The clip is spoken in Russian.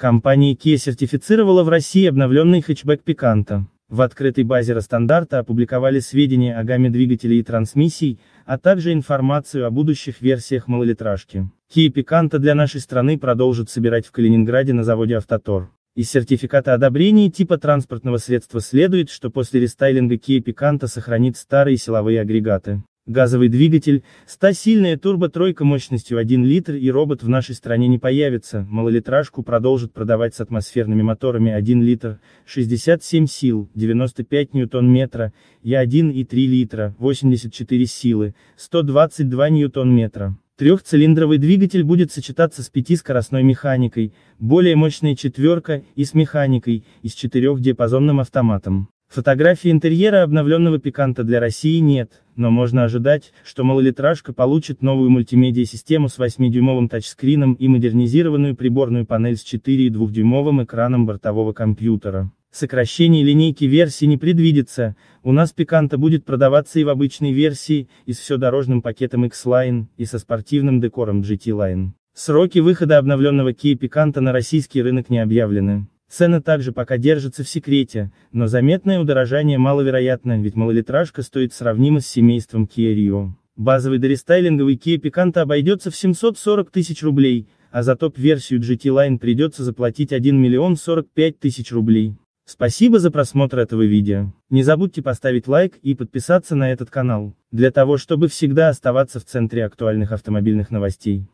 Компания Kia сертифицировала в России обновленный хэтчбэк Пиканта. В открытой базе Ростандарта опубликовали сведения о гамме двигателей и трансмиссий, а также информацию о будущих версиях малолитражки. Kia Picanto для нашей страны продолжит собирать в Калининграде на заводе «Автотор». Из сертификата одобрения типа транспортного средства следует, что после рестайлинга Kia Picanto сохранит старые силовые агрегаты газовый двигатель, 100-сильная турбо-тройка мощностью 1 литр и робот в нашей стране не появится, малолитражку продолжат продавать с атмосферными моторами 1 литр, 67 сил, 95 ньютон-метра, и 1,3 литра, 84 силы, 122 ньютон-метра. Трехцилиндровый двигатель будет сочетаться с пятискоростной механикой, более мощная четверка, и с механикой, и с четырехдиапазонным автоматом. Фотографий интерьера обновленного пиканта для России нет, но можно ожидать, что малолитражка получит новую мультимедиа-систему с 8-дюймовым тачскрином и модернизированную приборную панель с 4 дюймовым экраном бортового компьютера. Сокращение линейки версий не предвидится, у нас пиканта будет продаваться и в обычной версии, и с все дорожным пакетом X-Line, и со спортивным декором GT-Line. Сроки выхода обновленного Kia Picanto на российский рынок не объявлены. Цены также пока держатся в секрете, но заметное удорожание маловероятно, ведь малолитражка стоит сравнимо с семейством Kia Rio. Базовый дорестайлинговый Kia Picanto обойдется в 740 тысяч рублей, а за топ-версию GT Line придется заплатить 1 миллион 45 тысяч рублей. Спасибо за просмотр этого видео. Не забудьте поставить лайк и подписаться на этот канал, для того чтобы всегда оставаться в центре актуальных автомобильных новостей.